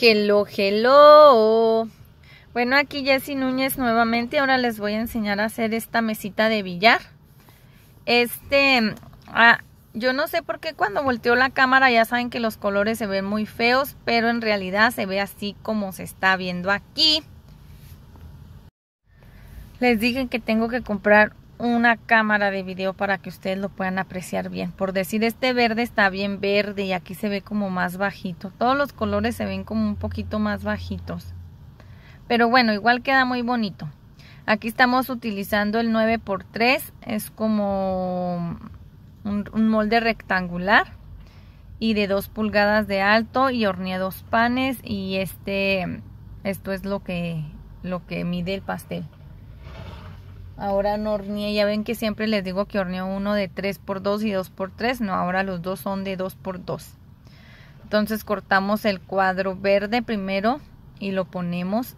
Hello, hello. Bueno, aquí Jessy Núñez nuevamente. Ahora les voy a enseñar a hacer esta mesita de billar. Este, ah, yo no sé por qué cuando volteó la cámara ya saben que los colores se ven muy feos, pero en realidad se ve así como se está viendo aquí. Les dije que tengo que comprar una cámara de video para que ustedes lo puedan apreciar bien. Por decir, este verde está bien verde y aquí se ve como más bajito. Todos los colores se ven como un poquito más bajitos. Pero bueno, igual queda muy bonito. Aquí estamos utilizando el 9x3. Es como un, molde rectangular y de 2 pulgadas de alto y horneé dos panes y este esto es lo que lo que mide el pastel. Ahora no horneé, ya ven que siempre les digo que horneo uno de 3x2 y 2x3, no, ahora los dos son de 2x2. Entonces cortamos el cuadro verde primero y lo ponemos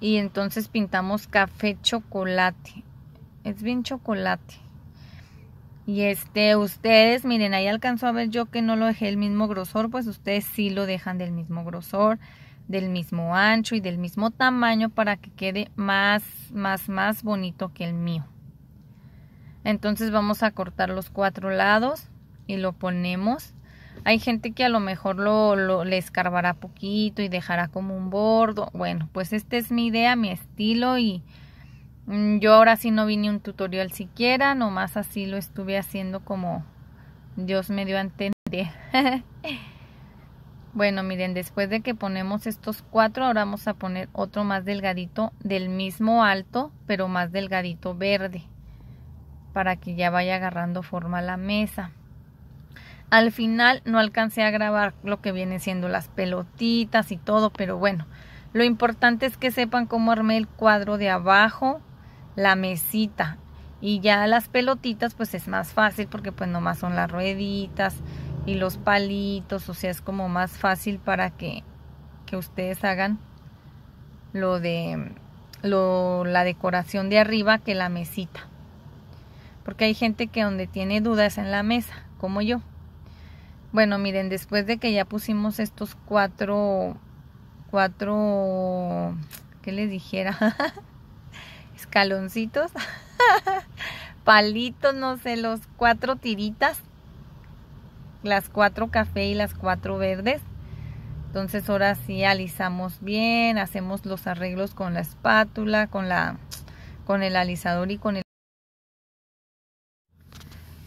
y entonces pintamos café chocolate. Es bien chocolate. Y este, ustedes, miren, ahí alcanzó a ver yo que no lo dejé el mismo grosor, pues ustedes sí lo dejan del mismo grosor del mismo ancho y del mismo tamaño para que quede más, más, más bonito que el mío. Entonces vamos a cortar los cuatro lados y lo ponemos. Hay gente que a lo mejor lo, lo le escarbará poquito y dejará como un bordo. Bueno, pues esta es mi idea, mi estilo y mm, yo ahora sí no vi ni un tutorial siquiera, nomás así lo estuve haciendo como Dios me dio a entender. Bueno, miren, después de que ponemos estos cuatro, ahora vamos a poner otro más delgadito del mismo alto, pero más delgadito verde, para que ya vaya agarrando forma la mesa. Al final no alcancé a grabar lo que viene siendo las pelotitas y todo, pero bueno, lo importante es que sepan cómo armé el cuadro de abajo, la mesita, y ya las pelotitas pues es más fácil porque pues nomás son las rueditas y los palitos, o sea, es como más fácil para que, que ustedes hagan lo de lo, la decoración de arriba que la mesita. Porque hay gente que donde tiene dudas en la mesa, como yo. Bueno, miren, después de que ya pusimos estos cuatro, cuatro, ¿qué les dijera? Escaloncitos, palitos, no sé, los cuatro tiritas las cuatro café y las cuatro verdes. Entonces ahora sí alisamos bien, hacemos los arreglos con la espátula, con, la, con el alisador y con el...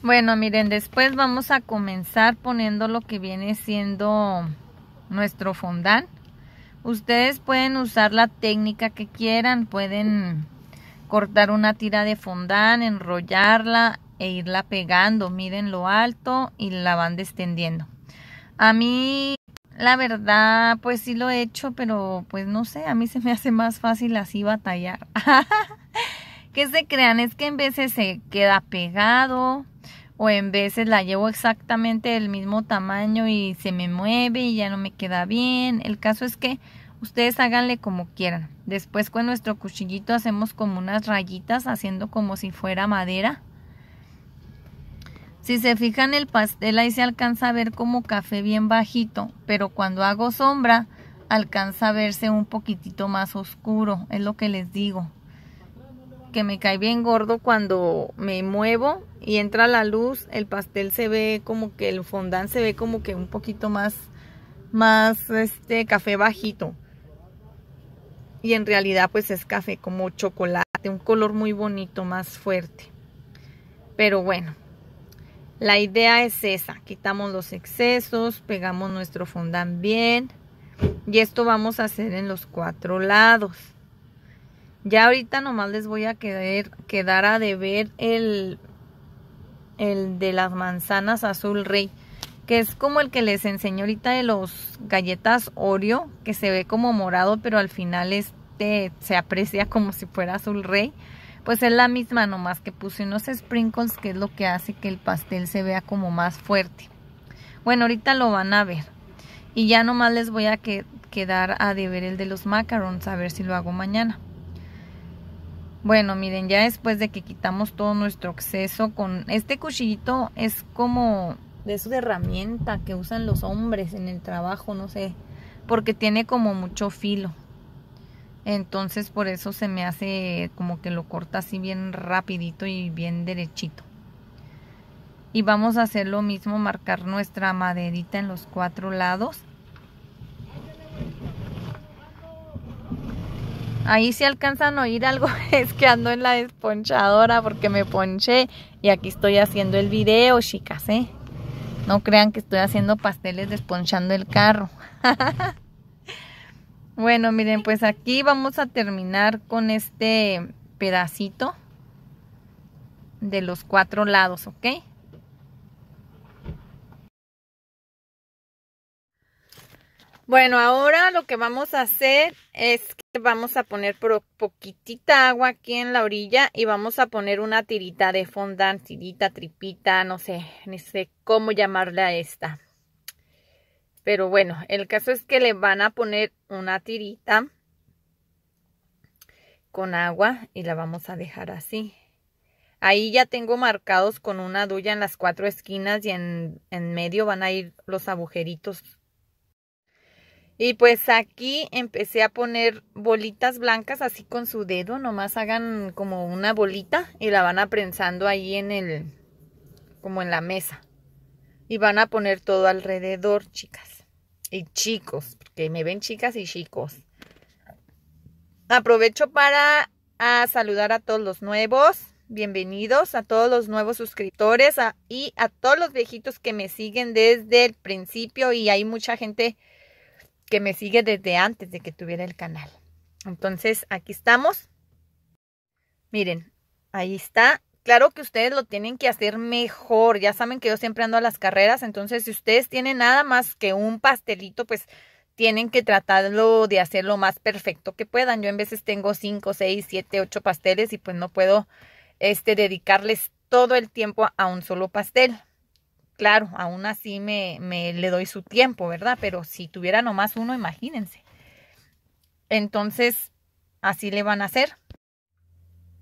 Bueno, miren, después vamos a comenzar poniendo lo que viene siendo nuestro fondant. Ustedes pueden usar la técnica que quieran, pueden cortar una tira de fondant, enrollarla, e irla pegando. Miren lo alto y la van descendiendo. A mí, la verdad, pues sí lo he hecho, pero pues no sé, a mí se me hace más fácil así batallar. que se crean, es que en veces se queda pegado o en veces la llevo exactamente el mismo tamaño y se me mueve y ya no me queda bien. El caso es que ustedes háganle como quieran. Después con nuestro cuchillito hacemos como unas rayitas haciendo como si fuera madera si se fijan el pastel ahí se alcanza a ver como café bien bajito, pero cuando hago sombra alcanza a verse un poquitito más oscuro, es lo que les digo. Que me cae bien gordo cuando me muevo y entra la luz, el pastel se ve como que el fondant se ve como que un poquito más más este café bajito. Y en realidad pues es café como chocolate, un color muy bonito, más fuerte. Pero bueno, la idea es esa, quitamos los excesos, pegamos nuestro fondant bien y esto vamos a hacer en los cuatro lados. Ya ahorita nomás les voy a quedar, a deber el, el de las manzanas azul rey, que es como el que les enseño ahorita de los galletas Oreo, que se ve como morado, pero al final este se aprecia como si fuera azul rey pues es la misma nomás que puse unos sprinkles que es lo que hace que el pastel se vea como más fuerte bueno ahorita lo van a ver y ya nomás les voy a quedar a deber el de los macarons a ver si lo hago mañana bueno miren ya después de que quitamos todo nuestro exceso con este cuchillito es como de su herramienta que usan los hombres en el trabajo no sé porque tiene como mucho filo entonces por eso se me hace como que lo corta así bien rapidito y bien derechito. Y vamos a hacer lo mismo, marcar nuestra maderita en los cuatro lados. Ahí si alcanzan a oír algo es que ando en la desponchadora porque me ponché y aquí estoy haciendo el video, chicas, ¿eh? No crean que estoy haciendo pasteles desponchando el carro. Bueno, miren, pues aquí vamos a terminar con este pedacito de los cuatro lados, ¿ok? Bueno, ahora lo que vamos a hacer es que vamos a poner poquitita agua aquí en la orilla y vamos a poner una tirita de fondant, tirita, tripita, no sé, ni sé cómo llamarle a esta. Pero bueno, el caso es que le van a poner una tirita con agua y la vamos a dejar así. Ahí ya tengo marcados con una duya en las cuatro esquinas y en, en medio van a ir los agujeritos. Y pues aquí empecé a poner bolitas blancas así con su dedo, nomás hagan como una bolita y la van a ahí en el, como en la mesa. Y van a poner todo alrededor, chicas y chicos, que me ven chicas y chicos. Aprovecho para saludar a todos los nuevos, bienvenidos a todos los nuevos suscriptores y a todos los viejitos que me siguen desde el principio y hay mucha gente que me sigue desde antes de que tuviera el canal. Entonces, aquí estamos. Miren, ahí está Claro que ustedes lo tienen que hacer mejor. Ya saben que yo siempre ando a las carreras, entonces si ustedes tienen nada más que un pastelito, pues tienen que tratarlo de hacer lo más perfecto que puedan. Yo en veces tengo cinco, seis, siete, ocho pasteles y pues no puedo este, dedicarles todo el tiempo a un solo pastel. Claro, aún así me, me le doy su tiempo, ¿verdad? Pero si tuviera nomás uno, imagínense. Entonces, así le van a hacer.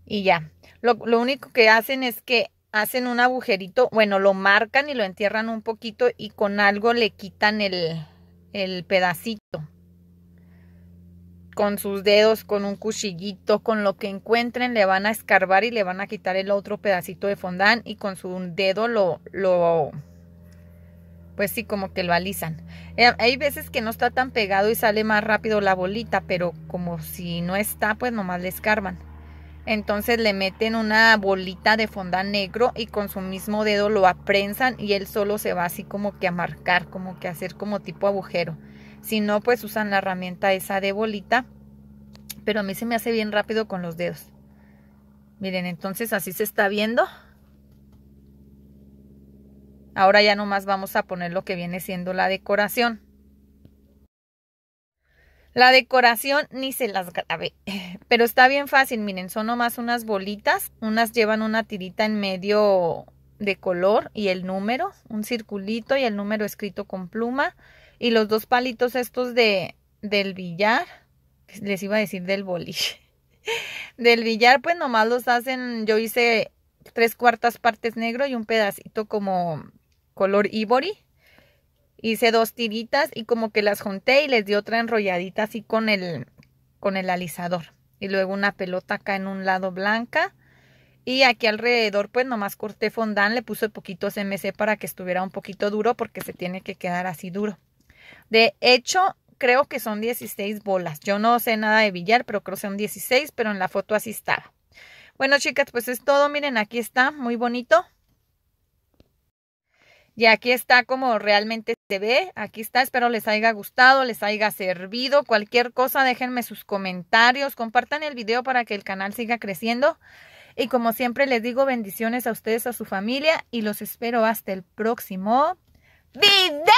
Y ya, lo, único que hacen es que hacen un agujerito, bueno, lo marcan y lo entierran un poquito y con algo le quitan el, el pedacito. Con sus dedos, con un cuchillito, con lo que encuentren, le van a escarbar y le van a quitar el otro pedacito de fondant y con su dedo lo, lo pues sí, como que lo alisan. Eh, hay veces que no está tan pegado y sale más rápido la bolita, pero como si no está, pues nomás le escarban. Entonces le meten una bolita de fondant negro y con su mismo dedo lo aprensan y él solo se va así como que a marcar, como que a hacer como tipo agujero. Si no, pues usan la herramienta esa de bolita, pero a mí se me hace bien rápido con los dedos. Miren, entonces así se está viendo. Ahora ya nomás vamos a poner lo que viene siendo la decoración. La decoración ni se las grabé, pero está bien fácil, miren, son nomás unas bolitas, unas llevan una tirita en medio de color y el número, un circulito y el número escrito con pluma y los dos palitos estos de del billar, les iba a decir del boliche. Del billar pues nomás los hacen, yo hice tres cuartas partes negro y un pedacito como color ivory hice dos tiritas y como que las junté y les di otra enrolladita así con el, con el alisador. Y luego una pelota acá en un lado blanca. Y aquí alrededor pues nomás corté fondant, le puse poquito CMC para que estuviera un poquito duro porque se tiene que quedar así duro. De hecho, creo que son 16 bolas. Yo no sé nada de billar, pero creo que son 16, pero en la foto así estaba. Bueno, chicas, pues es todo. Miren, aquí está, muy bonito. Y aquí está como realmente se ve. Aquí está. Espero les haya gustado, les haya servido. Cualquier cosa, déjenme sus comentarios. Compartan el video para que el canal siga creciendo. Y como siempre les digo, bendiciones a ustedes, a su familia. Y los espero hasta el próximo video.